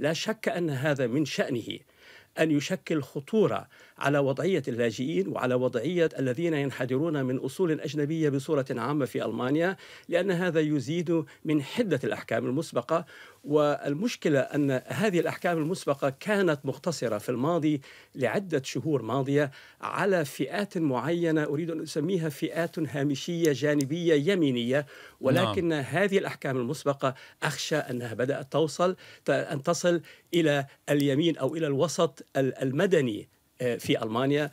لا شك أن هذا من شأنه أن يشكل خطورة على وضعية اللاجئين وعلى وضعية الذين ينحدرون من أصول أجنبية بصورة عامة في ألمانيا لأن هذا يزيد من حدة الأحكام المسبقة والمشكلة أن هذه الأحكام المسبقة كانت مقتصرة في الماضي لعدة شهور ماضية على فئات معينة أريد أن أسميها فئات هامشية جانبية يمينية نعم. ولكن نعم. هذه الأحكام المسبقة أخشى أنها بدأت توصل أن تصل إلى اليمين أو إلى الوسط المدني آه، في المانيا